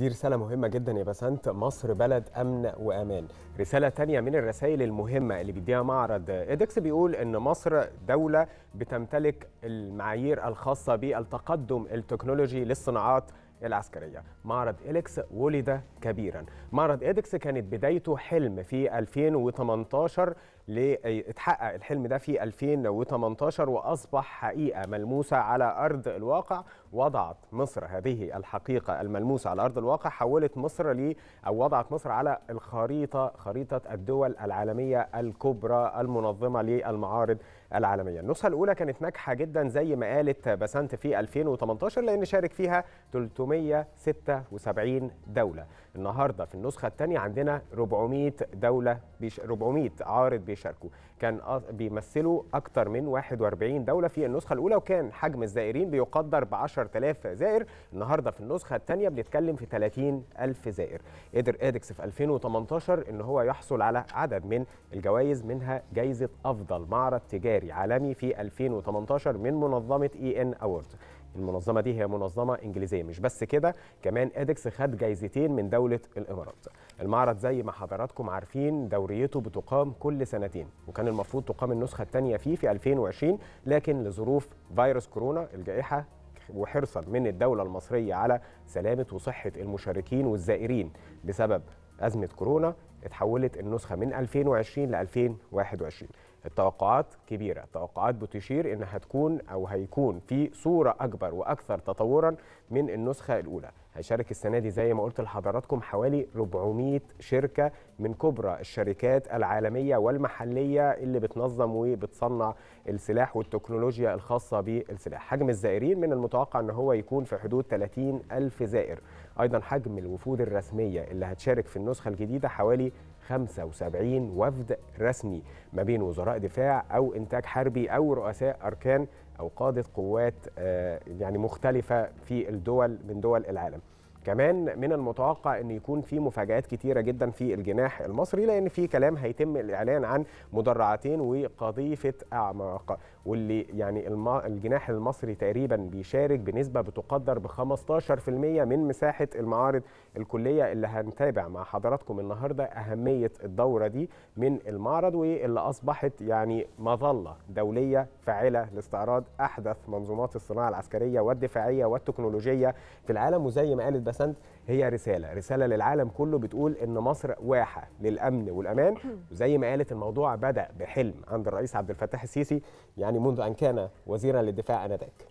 دي رسالة مهمة جدا يا بسنت مصر بلد أمن وأمان رسالة تانية من الرسائل المهمة اللي بيديها معرض إدكس بيقول إن مصر دولة بتمتلك المعايير الخاصة بالتقدم التكنولوجي للصناعات العسكرية معرض إيدكس ولد كبيرا معرض إدكس كانت بدايته حلم في 2018 اتحقق الحلم ده في 2018 وأصبح حقيقة ملموسة على أرض الواقع وضعت مصر هذه الحقيقة الملموسة على أرض الواقع حولت مصر ل أو وضعت مصر على الخريطة خريطة الدول العالمية الكبرى المنظمة للمعارض العالمية النسخة الأولى كانت ناجحة جدا زي ما قالت بسنت في 2018 لأن شارك فيها 376 دولة النهاردة في النسخة الثانية عندنا 400 دولة بيش 400 عارض بيش بيشاركوا كان بيمثلوا اكثر من 41 دوله في النسخه الاولى وكان حجم الزائرين بيقدر ب 10000 زائر النهارده في النسخه الثانيه بنتكلم في 30000 زائر قدر ادكس في 2018 ان هو يحصل على عدد من الجوائز منها جائزه افضل معرض تجاري عالمي في 2018 من منظمه اي ان أوردز المنظمه دي هي منظمه انجليزيه مش بس كده كمان ادكس خد جايزتين من دوله الامارات المعرض زي ما حضراتكم عارفين دوريته بتقام كل سنتين وكان المفروض تقام النسخه الثانيه فيه في 2020 لكن لظروف فيروس كورونا الجائحه وحرصا من الدوله المصريه على سلامه وصحه المشاركين والزائرين بسبب ازمه كورونا اتحولت النسخه من 2020 ل 2021 التوقعات كبيرة التوقعات بتشير أن تكون أو هيكون في صورة أكبر وأكثر تطورا من النسخة الأولى هيشارك السنه دي زي ما قلت لحضراتكم حوالي 400 شركه من كبرى الشركات العالميه والمحليه اللي بتنظم وبتصنع السلاح والتكنولوجيا الخاصه بالسلاح حجم الزائرين من المتوقع ان هو يكون في حدود 30 الف زائر ايضا حجم الوفود الرسميه اللي هتشارك في النسخه الجديده حوالي 75 وفد رسمي ما بين وزراء دفاع او انتاج حربي او رؤساء اركان أو قاده قوات آه، يعني مختلفة في الدول من دول العالم كمان من المتوقع ان يكون في مفاجات كتيره جدا في الجناح المصري لان في كلام هيتم الاعلان عن مدرعتين وقذيفه اعماق واللي يعني الجناح المصري تقريبا بيشارك بنسبه بتقدر ب 15% من مساحه المعارض الكليه اللي هنتابع مع حضراتكم النهارده اهميه الدوره دي من المعرض واللي اصبحت يعني مظله دوليه فاعله لاستعراض احدث منظومات الصناعه العسكريه والدفاعيه والتكنولوجيه في العالم وزي ما قالت بسنت هي رساله رساله للعالم كله بتقول ان مصر واحه للامن والامان وزي ما قالت الموضوع بدا بحلم عند الرئيس عبد الفتاح السيسي يعني منذ ان كان وزيرا للدفاع انذاك